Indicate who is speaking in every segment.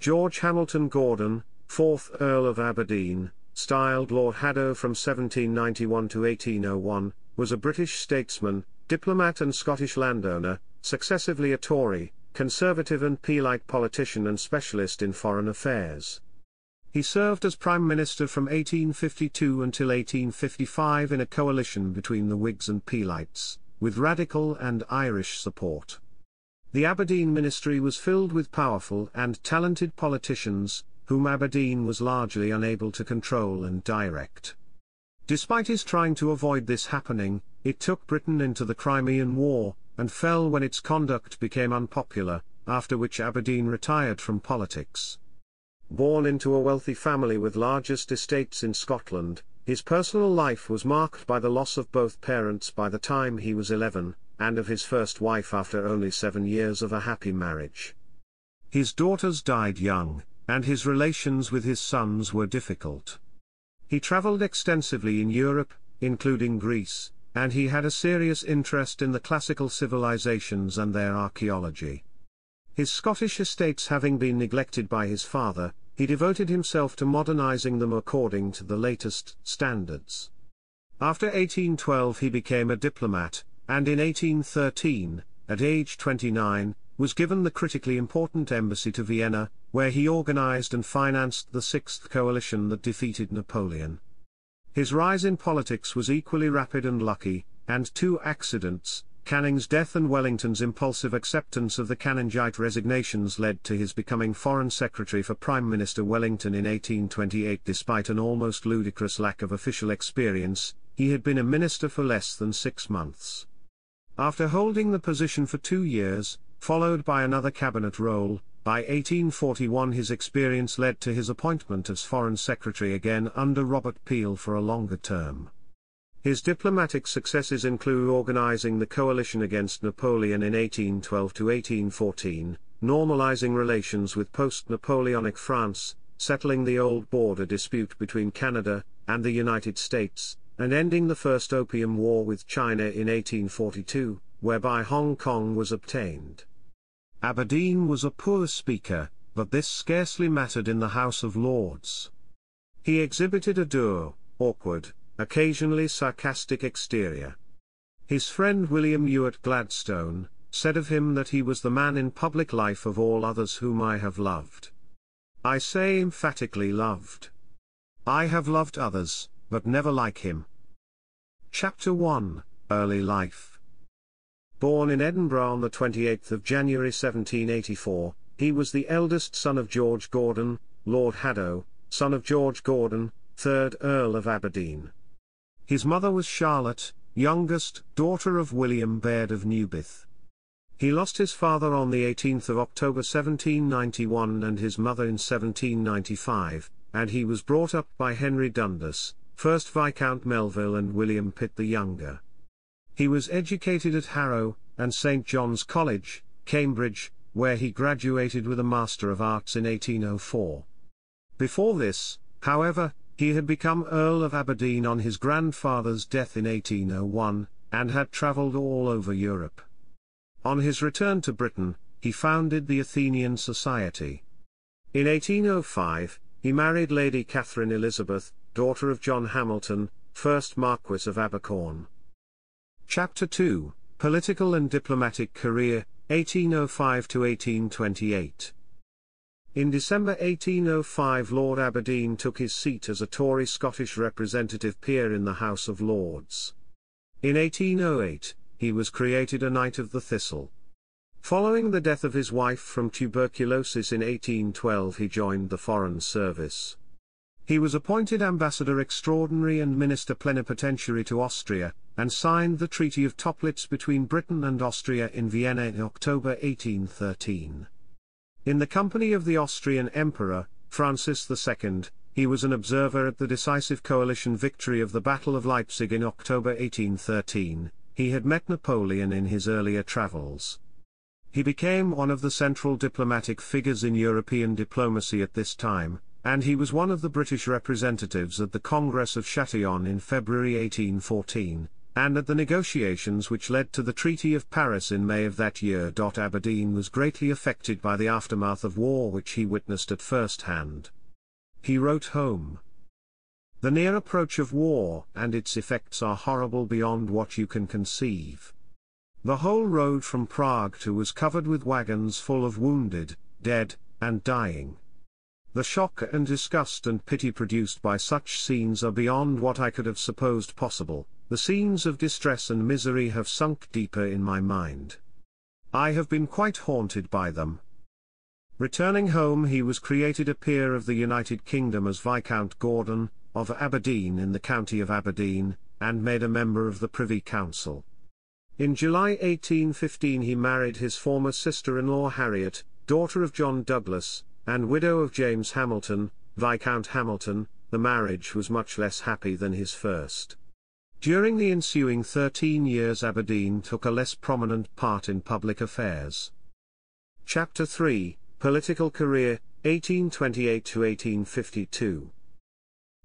Speaker 1: George Hamilton Gordon, 4th Earl of Aberdeen, styled Lord Haddo from 1791 to 1801, was a British statesman, diplomat and Scottish landowner, successively a Tory, conservative and Peelite politician and specialist in foreign affairs. He served as Prime Minister from 1852 until 1855 in a coalition between the Whigs and Peelites, with Radical and Irish support. The Aberdeen ministry was filled with powerful and talented politicians, whom Aberdeen was largely unable to control and direct. Despite his trying to avoid this happening, it took Britain into the Crimean War, and fell when its conduct became unpopular, after which Aberdeen retired from politics. Born into a wealthy family with largest estates in Scotland, his personal life was marked by the loss of both parents by the time he was 11, and of his first wife after only seven years of a happy marriage. His daughters died young, and his relations with his sons were difficult. He traveled extensively in Europe, including Greece, and he had a serious interest in the classical civilizations and their archaeology. His Scottish estates having been neglected by his father, he devoted himself to modernizing them according to the latest standards. After 1812 he became a diplomat, and in 1813, at age 29, was given the critically important embassy to Vienna, where he organized and financed the Sixth Coalition that defeated Napoleon. His rise in politics was equally rapid and lucky, and two accidents, Canning's death and Wellington's impulsive acceptance of the Canningite resignations led to his becoming Foreign Secretary for Prime Minister Wellington in 1828 despite an almost ludicrous lack of official experience, he had been a minister for less than six months. After holding the position for two years, followed by another cabinet role, by 1841 his experience led to his appointment as Foreign Secretary again under Robert Peel for a longer term. His diplomatic successes include organizing the coalition against Napoleon in 1812-1814, normalizing relations with post-Napoleonic France, settling the old border dispute between Canada and the United States, and ending the First Opium War with China in 1842, whereby Hong Kong was obtained. Aberdeen was a poor speaker, but this scarcely mattered in the House of Lords. He exhibited a dour, awkward, occasionally sarcastic exterior. His friend William Ewart Gladstone, said of him that he was the man in public life of all others whom I have loved. I say emphatically loved. I have loved others, but never like him. Chapter 1 Early Life Born in Edinburgh on the 28th of January 1784, he was the eldest son of George Gordon, Lord Haddo, son of George Gordon, 3rd Earl of Aberdeen. His mother was Charlotte, youngest daughter of William Baird of Newbyth. He lost his father on the 18th of October 1791 and his mother in 1795, and he was brought up by Henry Dundas, first Viscount Melville and William Pitt the Younger. He was educated at Harrow and St. John's College, Cambridge, where he graduated with a Master of Arts in 1804. Before this, however, he had become Earl of Aberdeen on his grandfather's death in 1801, and had travelled all over Europe. On his return to Britain, he founded the Athenian Society. In 1805, he married Lady Catherine Elizabeth, daughter of John Hamilton, 1st Marquess of Abercorn. Chapter 2 Political and Diplomatic Career, 1805 to 1828. In December 1805 Lord Aberdeen took his seat as a Tory Scottish representative peer in the House of Lords. In 1808, he was created a Knight of the Thistle. Following the death of his wife from tuberculosis in 1812 he joined the Foreign Service. He was appointed ambassador extraordinary and minister plenipotentiary to Austria, and signed the Treaty of Toplitz between Britain and Austria in Vienna in October 1813. In the company of the Austrian Emperor, Francis II, he was an observer at the decisive coalition victory of the Battle of Leipzig in October 1813, he had met Napoleon in his earlier travels. He became one of the central diplomatic figures in European diplomacy at this time, and he was one of the British representatives at the Congress of Châtillon in February 1814, and at the negotiations which led to the Treaty of Paris in May of that year. Aberdeen was greatly affected by the aftermath of war which he witnessed at first hand. He wrote home. The near approach of war and its effects are horrible beyond what you can conceive. The whole road from Prague to was covered with wagons full of wounded, dead, and dying. The shock and disgust and pity produced by such scenes are beyond what I could have supposed possible, the scenes of distress and misery have sunk deeper in my mind. I have been quite haunted by them. Returning home he was created a peer of the United Kingdom as Viscount Gordon, of Aberdeen in the county of Aberdeen, and made a member of the Privy Council. In July 1815 he married his former sister-in-law Harriet, daughter of John Douglas, and widow of James Hamilton, Viscount Hamilton, the marriage was much less happy than his first. During the ensuing 13 years Aberdeen took a less prominent part in public affairs. Chapter 3, Political Career, 1828–1852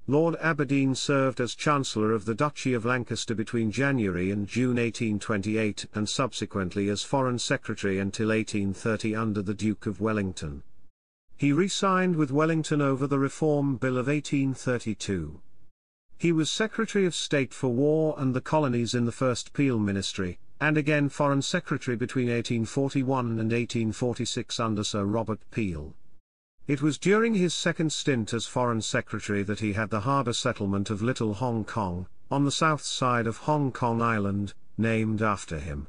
Speaker 1: Lord Aberdeen served as Chancellor of the Duchy of Lancaster between January and June 1828 and subsequently as Foreign Secretary until 1830 under the Duke of Wellington. He re-signed with Wellington over the Reform Bill of 1832. He was Secretary of State for War and the Colonies in the first Peel Ministry, and again Foreign Secretary between 1841 and 1846 under Sir Robert Peel. It was during his second stint as Foreign Secretary that he had the harbour settlement of Little Hong Kong, on the south side of Hong Kong Island, named after him.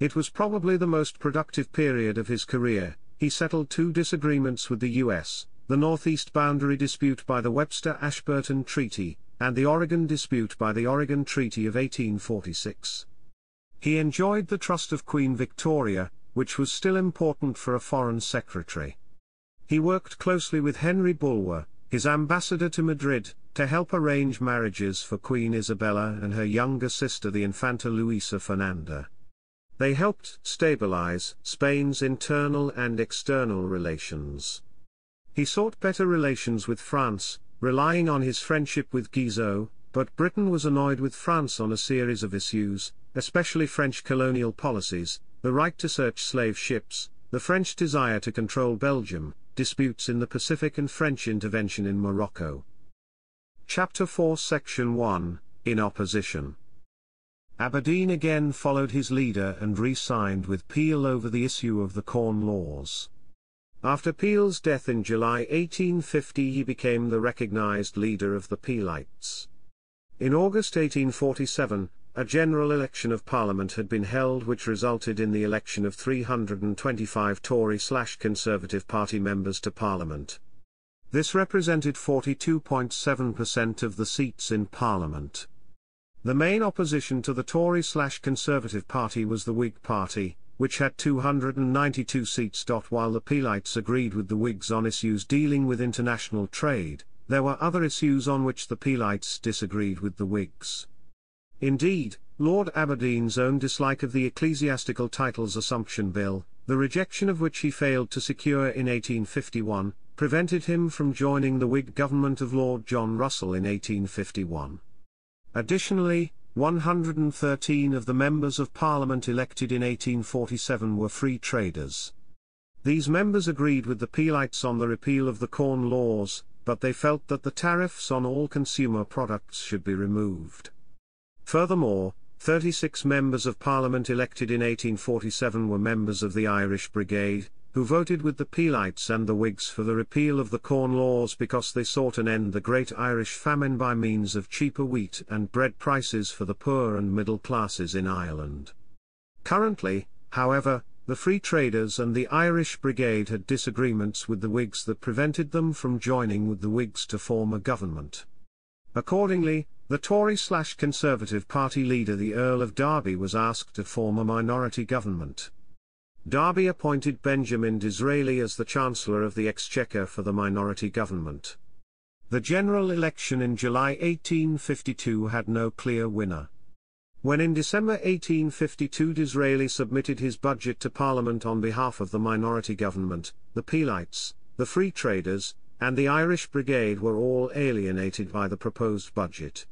Speaker 1: It was probably the most productive period of his career, he settled two disagreements with the U.S., the Northeast boundary dispute by the Webster-Ashburton Treaty, and the Oregon dispute by the Oregon Treaty of 1846. He enjoyed the trust of Queen Victoria, which was still important for a foreign secretary. He worked closely with Henry Bulwer, his ambassador to Madrid, to help arrange marriages for Queen Isabella and her younger sister the Infanta Luisa Fernanda. They helped stabilize Spain's internal and external relations. He sought better relations with France, relying on his friendship with Guizot, but Britain was annoyed with France on a series of issues, especially French colonial policies, the right to search slave ships, the French desire to control Belgium, disputes in the Pacific and French intervention in Morocco. Chapter 4 Section 1, In Opposition Aberdeen again followed his leader and re-signed with Peel over the issue of the Corn Laws. After Peel's death in July 1850 he became the recognised leader of the Peelites. In August 1847, a general election of Parliament had been held which resulted in the election of 325 Tory-slash-Conservative Party members to Parliament. This represented 42.7% of the seats in Parliament. The main opposition to the Tory slash Conservative Party was the Whig Party, which had 292 seats. While the Peelites agreed with the Whigs on issues dealing with international trade, there were other issues on which the Peelites disagreed with the Whigs. Indeed, Lord Aberdeen's own dislike of the Ecclesiastical Titles Assumption Bill, the rejection of which he failed to secure in 1851, prevented him from joining the Whig government of Lord John Russell in 1851. Additionally, 113 of the members of parliament elected in 1847 were free traders. These members agreed with the Peelites on the repeal of the Corn Laws, but they felt that the tariffs on all consumer products should be removed. Furthermore, 36 members of parliament elected in 1847 were members of the Irish Brigade, who voted with the Peelites and the Whigs for the repeal of the Corn Laws because they sought an end the Great Irish Famine by means of cheaper wheat and bread prices for the poor and middle classes in Ireland. Currently, however, the Free Traders and the Irish Brigade had disagreements with the Whigs that prevented them from joining with the Whigs to form a government. Accordingly, the Tory-slash-Conservative Party leader the Earl of Derby was asked to form a minority government. Derby appointed Benjamin Disraeli as the Chancellor of the Exchequer for the minority government. The general election in July 1852 had no clear winner. When in December 1852 Disraeli submitted his budget to Parliament on behalf of the minority government, the Peelites, the Free Traders, and the Irish Brigade were all alienated by the proposed budget.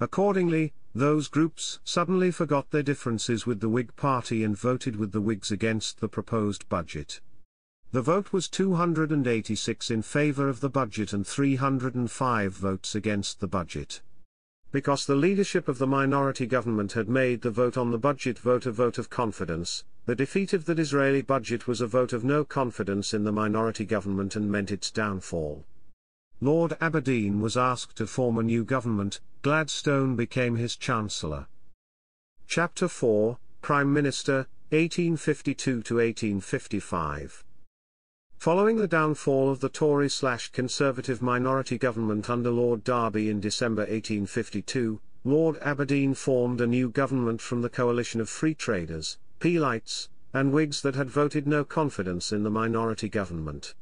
Speaker 1: Accordingly, those groups suddenly forgot their differences with the Whig Party and voted with the Whigs against the proposed budget. The vote was 286 in favour of the budget and 305 votes against the budget. Because the leadership of the minority government had made the vote on the budget vote a vote of confidence, the defeat of the Israeli budget was a vote of no confidence in the minority government and meant its downfall. Lord Aberdeen was asked to form a new government, Gladstone became his Chancellor. Chapter 4 Prime Minister, 1852 to 1855. Following the downfall of the Tory slash Conservative minority government under Lord Derby in December 1852, Lord Aberdeen formed a new government from the coalition of free traders, Peelites, and Whigs that had voted no confidence in the minority government.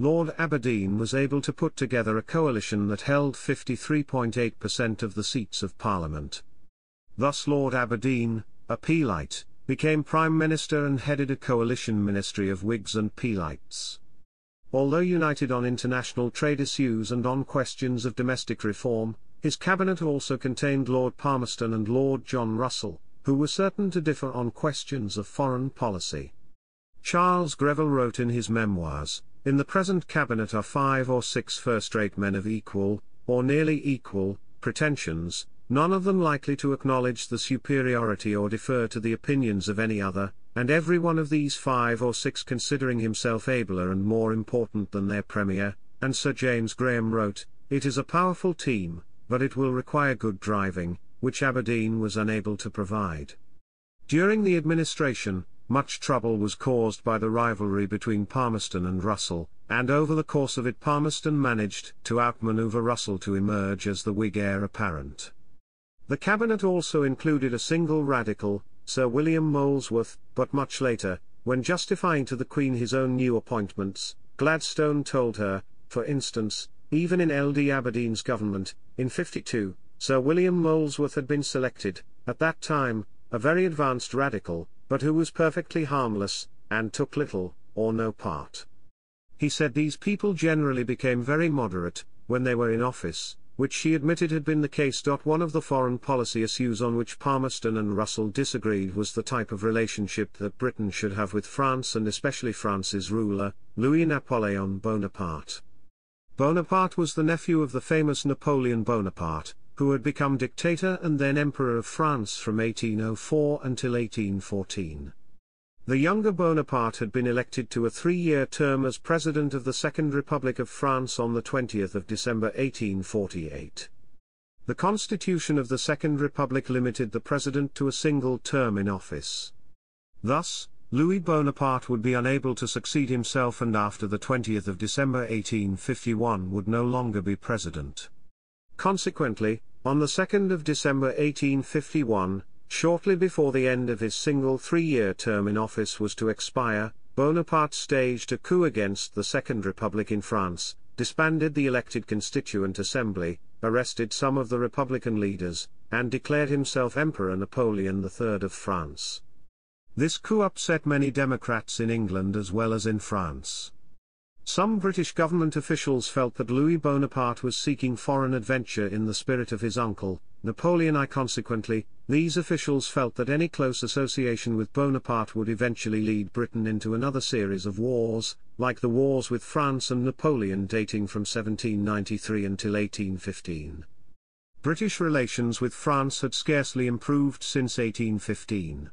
Speaker 1: Lord Aberdeen was able to put together a coalition that held 53.8% of the seats of Parliament. Thus Lord Aberdeen, a Peelite, became Prime Minister and headed a coalition ministry of Whigs and Peelites. Although united on international trade issues and on questions of domestic reform, his cabinet also contained Lord Palmerston and Lord John Russell, who were certain to differ on questions of foreign policy. Charles Greville wrote in his memoirs, in the present cabinet are five or six first-rate men of equal, or nearly equal, pretensions, none of them likely to acknowledge the superiority or defer to the opinions of any other, and every one of these five or six considering himself abler and more important than their Premier, and Sir James Graham wrote, It is a powerful team, but it will require good driving, which Aberdeen was unable to provide. During the administration, much trouble was caused by the rivalry between Palmerston and Russell, and over the course of it Palmerston managed to outmaneuver Russell to emerge as the Whig heir apparent. The cabinet also included a single radical, Sir William Molesworth, but much later, when justifying to the Queen his own new appointments, Gladstone told her, for instance, even in L.D. Aberdeen's government, in 52, Sir William Molesworth had been selected, at that time, a very advanced radical, but who was perfectly harmless, and took little, or no part. He said these people generally became very moderate, when they were in office, which he admitted had been the case. One of the foreign policy issues on which Palmerston and Russell disagreed was the type of relationship that Britain should have with France and especially France's ruler, Louis Napoleon Bonaparte. Bonaparte was the nephew of the famous Napoleon Bonaparte, who had become dictator and then Emperor of France from 1804 until 1814. The younger Bonaparte had been elected to a three-year term as President of the Second Republic of France on the 20th of December 1848. The Constitution of the Second Republic limited the President to a single term in office. Thus, Louis Bonaparte would be unable to succeed himself and after 20 December 1851 would no longer be President. Consequently, on the 2nd of December 1851, shortly before the end of his single three-year term in office was to expire, Bonaparte staged a coup against the Second Republic in France, disbanded the elected Constituent Assembly, arrested some of the Republican leaders, and declared himself Emperor Napoleon III of France. This coup upset many Democrats in England as well as in France. Some British government officials felt that Louis Bonaparte was seeking foreign adventure in the spirit of his uncle, Napoleon I. Consequently, these officials felt that any close association with Bonaparte would eventually lead Britain into another series of wars, like the wars with France and Napoleon dating from 1793 until 1815. British relations with France had scarcely improved since 1815.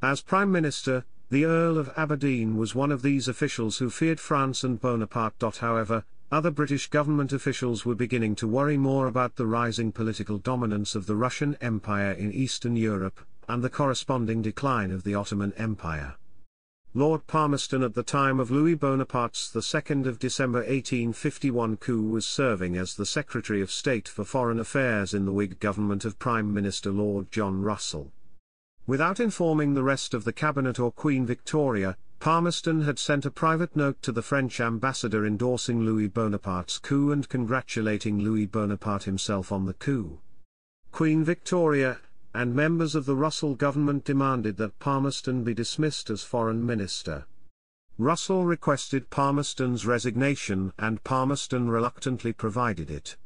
Speaker 1: As Prime Minister, the Earl of Aberdeen was one of these officials who feared France and Bonaparte. However, other British government officials were beginning to worry more about the rising political dominance of the Russian Empire in Eastern Europe, and the corresponding decline of the Ottoman Empire. Lord Palmerston at the time of Louis Bonaparte's 2 December 1851 coup was serving as the Secretary of State for Foreign Affairs in the Whig government of Prime Minister Lord John Russell. Without informing the rest of the cabinet or Queen Victoria, Palmerston had sent a private note to the French ambassador endorsing Louis Bonaparte's coup and congratulating Louis Bonaparte himself on the coup. Queen Victoria, and members of the Russell government demanded that Palmerston be dismissed as foreign minister. Russell requested Palmerston's resignation and Palmerston reluctantly provided it.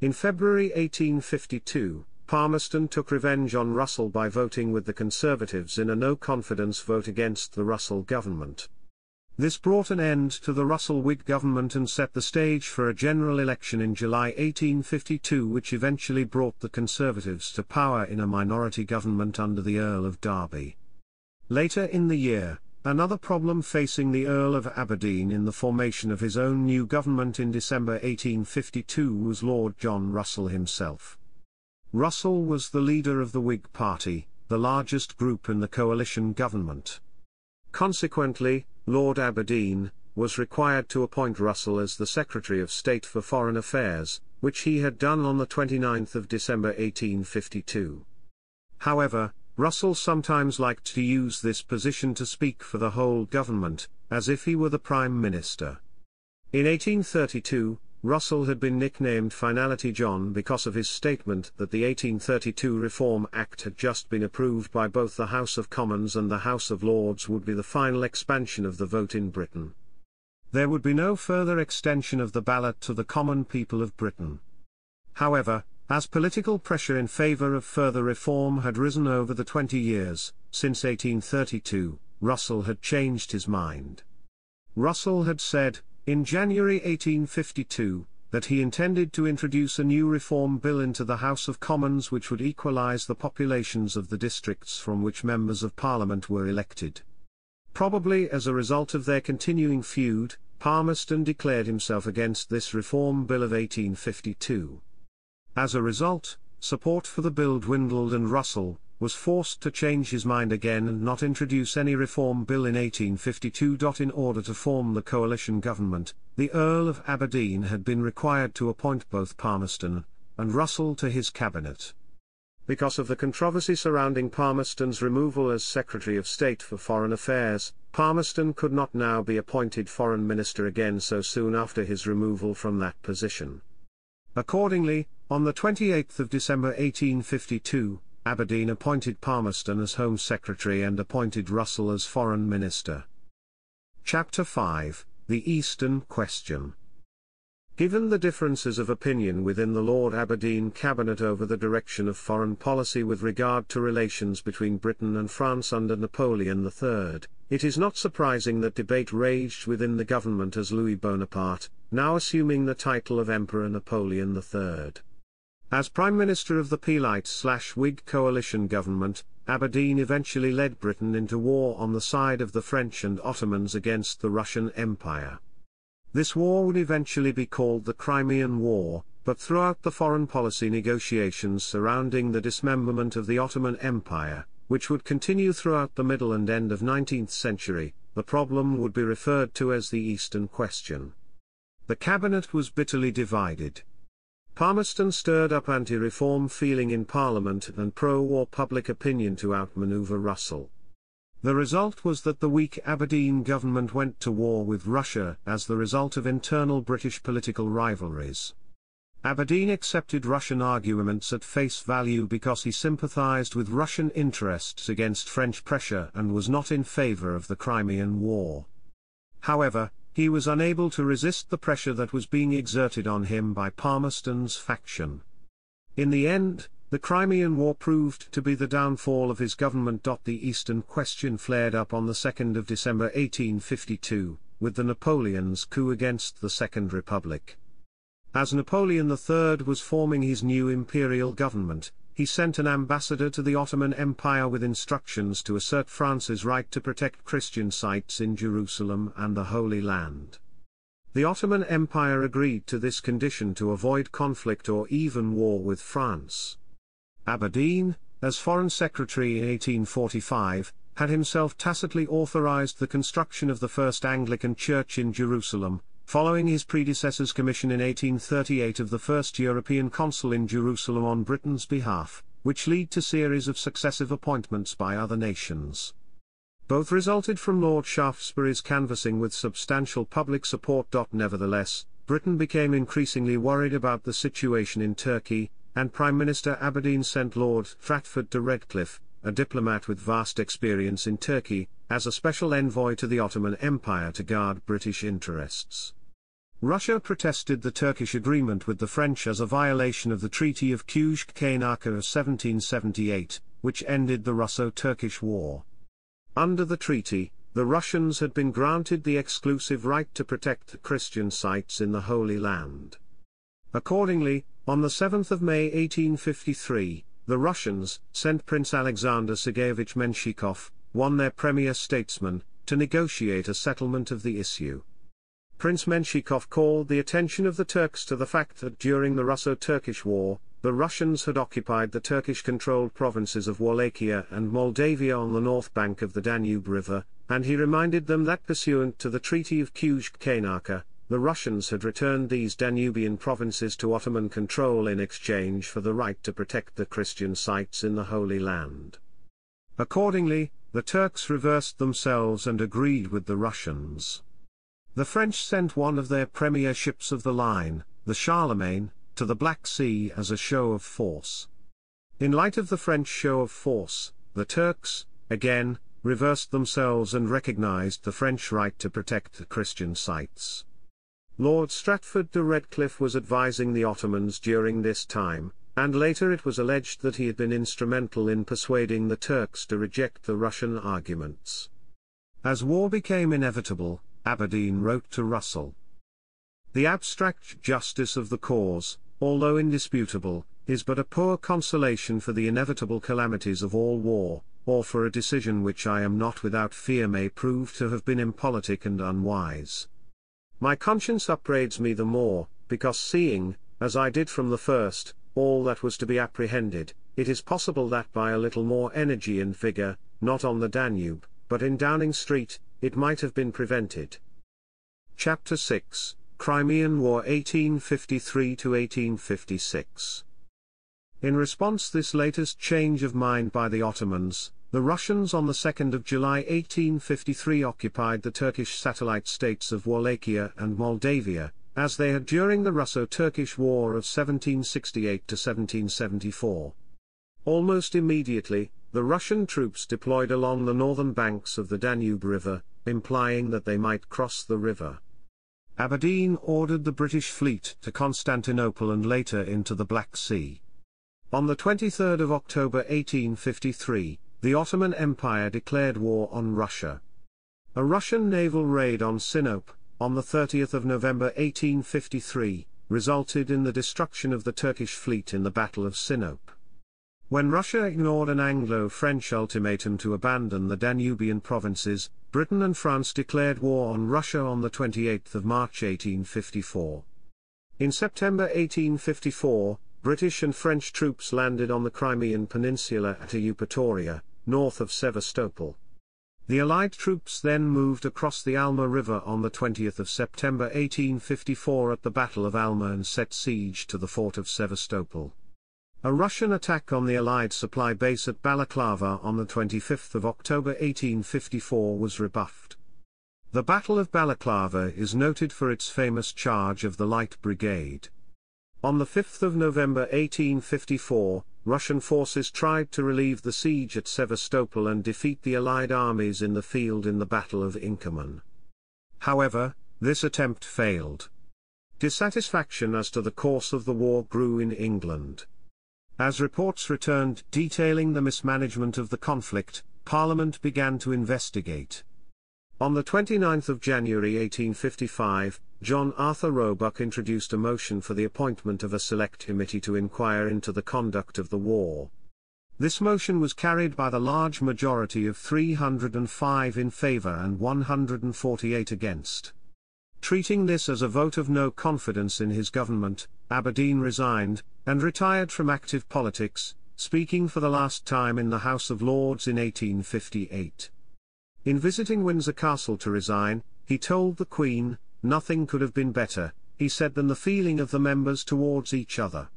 Speaker 1: In February 1852, Palmerston took revenge on Russell by voting with the Conservatives in a no-confidence vote against the Russell government. This brought an end to the Russell Whig government and set the stage for a general election in July 1852 which eventually brought the Conservatives to power in a minority government under the Earl of Derby. Later in the year, another problem facing the Earl of Aberdeen in the formation of his own new government in December 1852 was Lord John Russell himself. Russell was the leader of the Whig Party, the largest group in the coalition government. Consequently, Lord Aberdeen, was required to appoint Russell as the Secretary of State for Foreign Affairs, which he had done on the 29th of December 1852. However, Russell sometimes liked to use this position to speak for the whole government, as if he were the Prime Minister. In 1832, Russell had been nicknamed Finality John because of his statement that the 1832 Reform Act had just been approved by both the House of Commons and the House of Lords would be the final expansion of the vote in Britain. There would be no further extension of the ballot to the common people of Britain. However, as political pressure in favour of further reform had risen over the 20 years, since 1832, Russell had changed his mind. Russell had said, in January 1852, that he intended to introduce a new reform bill into the House of Commons which would equalise the populations of the districts from which members of Parliament were elected. Probably as a result of their continuing feud, Palmerston declared himself against this Reform Bill of 1852. As a result, support for the bill dwindled and Russell, was forced to change his mind again and not introduce any reform bill in 1852. In order to form the coalition government, the Earl of Aberdeen had been required to appoint both Palmerston and Russell to his cabinet. Because of the controversy surrounding Palmerston's removal as Secretary of State for Foreign Affairs, Palmerston could not now be appointed Foreign Minister again so soon after his removal from that position. Accordingly, on the 28th of December 1852, Aberdeen appointed Palmerston as Home Secretary and appointed Russell as Foreign Minister. Chapter 5 The Eastern Question Given the differences of opinion within the Lord Aberdeen Cabinet over the direction of foreign policy with regard to relations between Britain and France under Napoleon III, it is not surprising that debate raged within the government as Louis Bonaparte, now assuming the title of Emperor Napoleon III, as Prime Minister of the Peelite slash Whig coalition government, Aberdeen eventually led Britain into war on the side of the French and Ottomans against the Russian Empire. This war would eventually be called the Crimean War, but throughout the foreign policy negotiations surrounding the dismemberment of the Ottoman Empire, which would continue throughout the middle and end of 19th century, the problem would be referred to as the Eastern Question. The cabinet was bitterly divided. Palmerston stirred up anti-reform feeling in Parliament and pro-war public opinion to outmaneuver Russell. The result was that the weak Aberdeen government went to war with Russia as the result of internal British political rivalries. Aberdeen accepted Russian arguments at face value because he sympathised with Russian interests against French pressure and was not in favour of the Crimean War. However, he was unable to resist the pressure that was being exerted on him by Palmerston's faction. In the end, the Crimean War proved to be the downfall of his government. The Eastern question flared up on the 2nd of December 1852, with the Napoleon's coup against the Second Republic. As Napoleon III was forming his new imperial government, he sent an ambassador to the Ottoman Empire with instructions to assert France's right to protect Christian sites in Jerusalem and the Holy Land. The Ottoman Empire agreed to this condition to avoid conflict or even war with France. Aberdeen, as Foreign Secretary in 1845, had himself tacitly authorized the construction of the First Anglican Church in Jerusalem, following his predecessor's commission in 1838 of the first European consul in Jerusalem on Britain's behalf, which led to series of successive appointments by other nations. Both resulted from Lord Shaftesbury's canvassing with substantial public support. Nevertheless, Britain became increasingly worried about the situation in Turkey, and Prime Minister Aberdeen sent Lord Stratford to Redcliffe, a diplomat with vast experience in Turkey, as a special envoy to the Ottoman Empire to guard British interests. Russia protested the Turkish agreement with the French as a violation of the Treaty of Kujk-Kainaka of 1778, which ended the Russo-Turkish War. Under the treaty, the Russians had been granted the exclusive right to protect the Christian sites in the Holy Land. Accordingly, on 7 May 1853, the Russians sent Prince Alexander Sergeyevich Menshikov, one their premier statesman, to negotiate a settlement of the issue. Prince Menshikov called the attention of the Turks to the fact that during the Russo-Turkish War, the Russians had occupied the Turkish-controlled provinces of Wallachia and Moldavia on the north bank of the Danube River, and he reminded them that pursuant to the Treaty of Kuzhk-Kainaka, the Russians had returned these Danubian provinces to Ottoman control in exchange for the right to protect the Christian sites in the Holy Land. Accordingly, the Turks reversed themselves and agreed with the Russians. The French sent one of their premier ships of the line, the Charlemagne, to the Black Sea as a show of force. In light of the French show of force, the Turks, again, reversed themselves and recognized the French right to protect the Christian sites. Lord Stratford de Redcliffe was advising the Ottomans during this time, and later it was alleged that he had been instrumental in persuading the Turks to reject the Russian arguments. As war became inevitable, Aberdeen wrote to Russell. The abstract justice of the cause, although indisputable, is but a poor consolation for the inevitable calamities of all war, or for a decision which I am not without fear may prove to have been impolitic and unwise. My conscience upbraids me the more, because seeing, as I did from the first, all that was to be apprehended, it is possible that by a little more energy and vigour, not on the Danube, but in Downing Street, it might have been prevented. Chapter 6 Crimean War 1853 to 1856 in response this latest change of mind by the Ottomans, the Russians on the 2nd of July 1853 occupied the Turkish satellite states of Wallachia and Moldavia, as they had during the Russo-Turkish War of 1768 to 1774. Almost immediately, the Russian troops deployed along the northern banks of the Danube River, implying that they might cross the river. Aberdeen ordered the British fleet to Constantinople and later into the Black Sea. On the 23rd of October 1853, the Ottoman Empire declared war on Russia. A Russian naval raid on Sinope, on the 30th of November 1853, resulted in the destruction of the Turkish fleet in the Battle of Sinope. When Russia ignored an Anglo-French ultimatum to abandon the Danubian provinces, Britain and France declared war on Russia on 28 March 1854. In September 1854, British and French troops landed on the Crimean peninsula at Eupatoria, north of Sevastopol. The Allied troops then moved across the Alma River on 20 September 1854 at the Battle of Alma and set siege to the fort of Sevastopol. A Russian attack on the Allied supply base at Balaklava on 25 October 1854 was rebuffed. The Battle of Balaklava is noted for its famous charge of the Light Brigade. On 5 November 1854, Russian forces tried to relieve the siege at Sevastopol and defeat the Allied armies in the field in the Battle of Inkerman. However, this attempt failed. Dissatisfaction as to the course of the war grew in England. As reports returned detailing the mismanagement of the conflict, Parliament began to investigate. On the 29th of January 1855, John Arthur Roebuck introduced a motion for the appointment of a select committee to inquire into the conduct of the war. This motion was carried by the large majority of 305 in favor and 148 against. Treating this as a vote of no confidence in his government, Aberdeen resigned, and retired from active politics, speaking for the last time in the House of Lords in 1858. In visiting Windsor Castle to resign, he told the Queen, nothing could have been better, he said than the feeling of the members towards each other.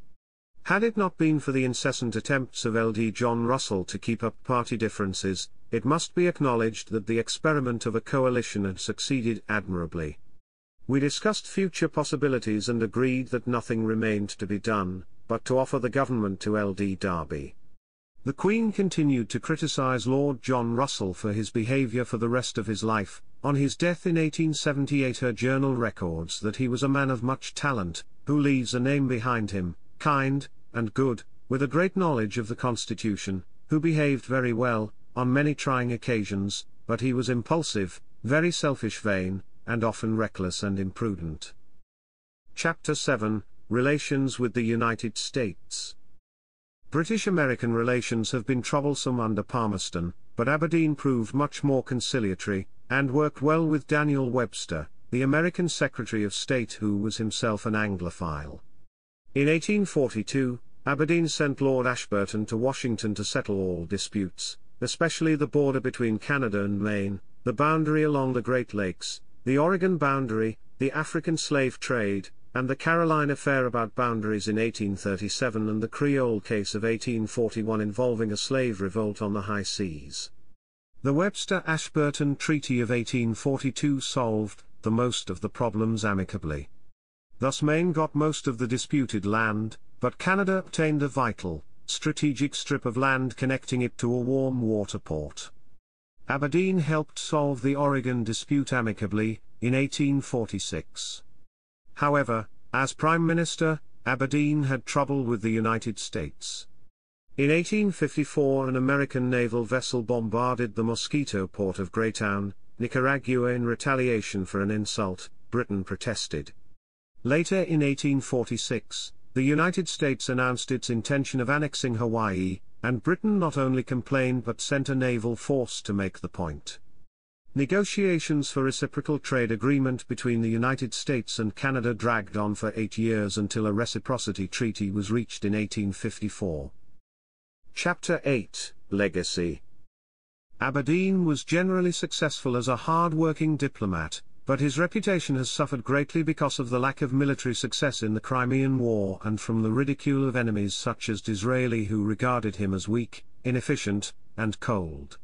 Speaker 1: Had it not been for the incessant attempts of LD John Russell to keep up party differences, it must be acknowledged that the experiment of a coalition had succeeded admirably. We discussed future possibilities and agreed that nothing remained to be done, but to offer the government to LD Derby. The Queen continued to criticise Lord John Russell for his behaviour for the rest of his life. On his death in 1878 her journal records that he was a man of much talent, who leaves a name behind him, kind, and good, with a great knowledge of the Constitution, who behaved very well, on many trying occasions, but he was impulsive, very selfish vain, and often reckless and imprudent. Chapter 7, relations with the United States. British-American relations have been troublesome under Palmerston, but Aberdeen proved much more conciliatory, and worked well with Daniel Webster, the American Secretary of State who was himself an Anglophile. In 1842, Aberdeen sent Lord Ashburton to Washington to settle all disputes, especially the border between Canada and Maine, the boundary along the Great Lakes, the Oregon boundary, the African slave trade, and the Caroline affair about boundaries in 1837 and the Creole case of 1841 involving a slave revolt on the high seas. The Webster-Ashburton Treaty of 1842 solved the most of the problems amicably. Thus Maine got most of the disputed land, but Canada obtained a vital, strategic strip of land connecting it to a warm water port. Aberdeen helped solve the Oregon dispute amicably, in 1846. However, as Prime Minister, Aberdeen had trouble with the United States. In 1854 an American naval vessel bombarded the Mosquito port of Greytown, Nicaragua in retaliation for an insult, Britain protested. Later in 1846, the United States announced its intention of annexing Hawaii, and Britain not only complained but sent a naval force to make the point. Negotiations for reciprocal trade agreement between the United States and Canada dragged on for eight years until a reciprocity treaty was reached in 1854. Chapter 8 Legacy Aberdeen was generally successful as a hard-working diplomat, but his reputation has suffered greatly because of the lack of military success in the Crimean War and from the ridicule of enemies such as Disraeli who regarded him as weak, inefficient, and cold.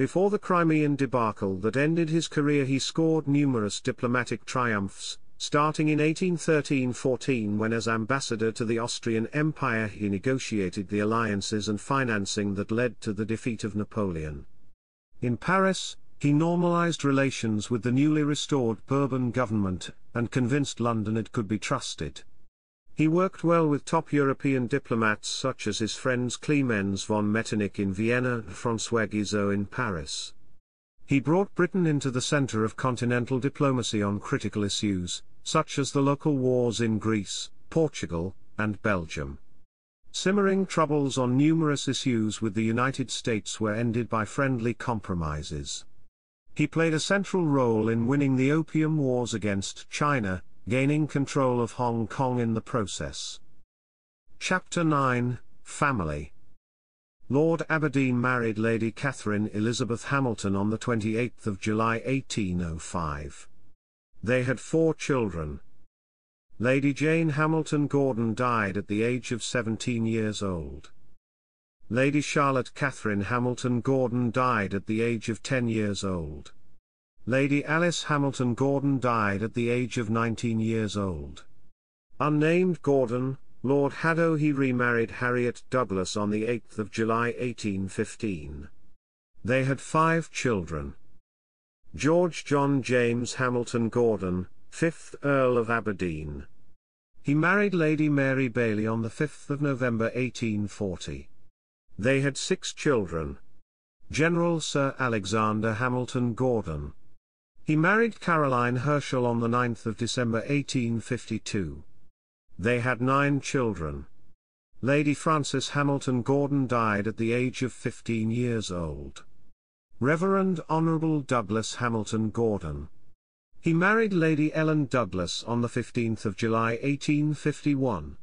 Speaker 1: Before the Crimean debacle that ended his career he scored numerous diplomatic triumphs, starting in 1813-14 when as ambassador to the Austrian Empire he negotiated the alliances and financing that led to the defeat of Napoleon. In Paris, he normalized relations with the newly restored Bourbon government, and convinced London it could be trusted. He worked well with top European diplomats such as his friends Clemens von Metternich in Vienna and François Guizot in Paris. He brought Britain into the center of continental diplomacy on critical issues, such as the local wars in Greece, Portugal, and Belgium. Simmering troubles on numerous issues with the United States were ended by friendly compromises. He played a central role in winning the Opium Wars against China, gaining control of Hong Kong in the process. Chapter 9 Family Lord Aberdeen married Lady Catherine Elizabeth Hamilton on the 28th of July 1805. They had four children. Lady Jane Hamilton Gordon died at the age of 17 years old. Lady Charlotte Catherine Hamilton Gordon died at the age of 10 years old. Lady Alice Hamilton Gordon died at the age of 19 years old. Unnamed Gordon, Lord Haddo he remarried Harriet Douglas on the eighth of July 1815. They had five children. George John James Hamilton Gordon, 5th Earl of Aberdeen. He married Lady Mary Bailey on the fifth of November 1840. They had six children. General Sir Alexander Hamilton Gordon, he married Caroline Herschel on the 9th of December 1852. They had nine children. Lady Frances Hamilton Gordon died at the age of 15 years old. Reverend Honorable Douglas Hamilton Gordon. He married Lady Ellen Douglas on the 15th of July 1851.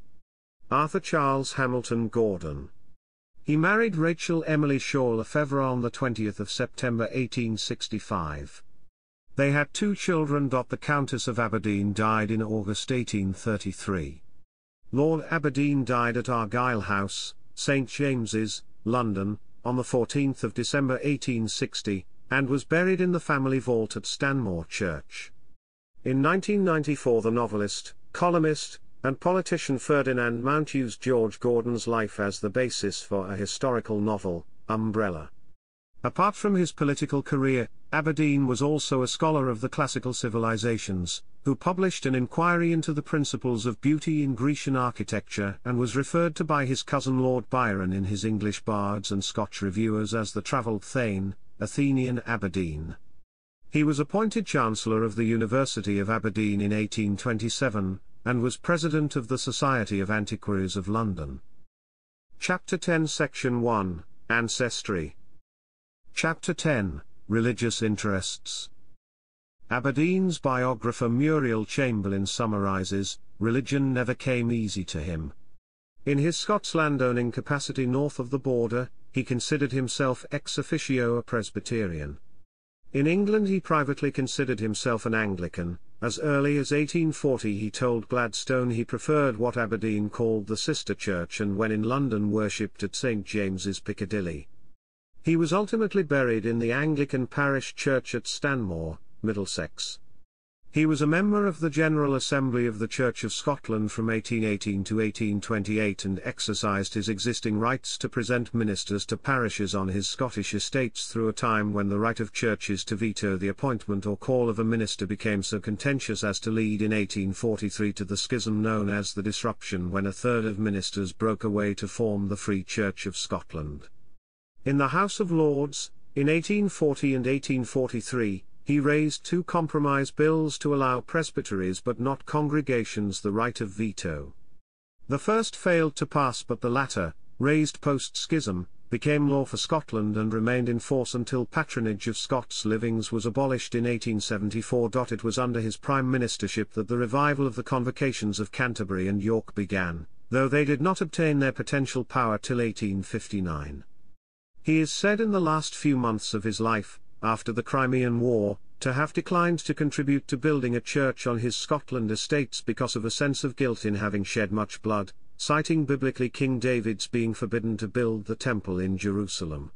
Speaker 1: Arthur Charles Hamilton Gordon. He married Rachel Emily Shaw Lefevre on the 20th of September 1865. They had two children. The Countess of Aberdeen died in August 1833. Lord Aberdeen died at Argyle House, St James's, London, on the 14th of December 1860, and was buried in the family vault at Stanmore Church. In 1994 the novelist, columnist, and politician Ferdinand Mount used George Gordon's life as the basis for a historical novel, Umbrella. Apart from his political career, Aberdeen was also a scholar of the classical civilizations, who published an inquiry into the principles of beauty in Grecian architecture and was referred to by his cousin Lord Byron in his English bards and Scotch reviewers as the travelled Thane, Athenian Aberdeen. He was appointed Chancellor of the University of Aberdeen in 1827, and was President of the Society of Antiquaries of London. Chapter 10 Section 1 Ancestry Chapter 10 Religious Interests Aberdeen's biographer Muriel Chamberlain summarizes religion never came easy to him. In his Scots landowning capacity north of the border, he considered himself ex officio a Presbyterian. In England, he privately considered himself an Anglican. As early as 1840, he told Gladstone he preferred what Aberdeen called the Sister Church and when in London worshipped at St. James's, Piccadilly. He was ultimately buried in the Anglican parish church at Stanmore, Middlesex. He was a member of the General Assembly of the Church of Scotland from 1818 to 1828 and exercised his existing rights to present ministers to parishes on his Scottish estates through a time when the right of churches to veto the appointment or call of a minister became so contentious as to lead in 1843 to the schism known as the Disruption when a third of ministers broke away to form the Free Church of Scotland. In the House of Lords, in 1840 and 1843, he raised two compromise bills to allow presbyteries but not congregations the right of veto. The first failed to pass but the latter, raised post-schism, became law for Scotland and remained in force until patronage of Scots livings was abolished in 1874. It was under his prime ministership that the revival of the convocations of Canterbury and York began, though they did not obtain their potential power till 1859. He is said in the last few months of his life, after the Crimean War, to have declined to contribute to building a church on his Scotland estates because of a sense of guilt in having shed much blood, citing biblically King David's being forbidden to build the temple in Jerusalem.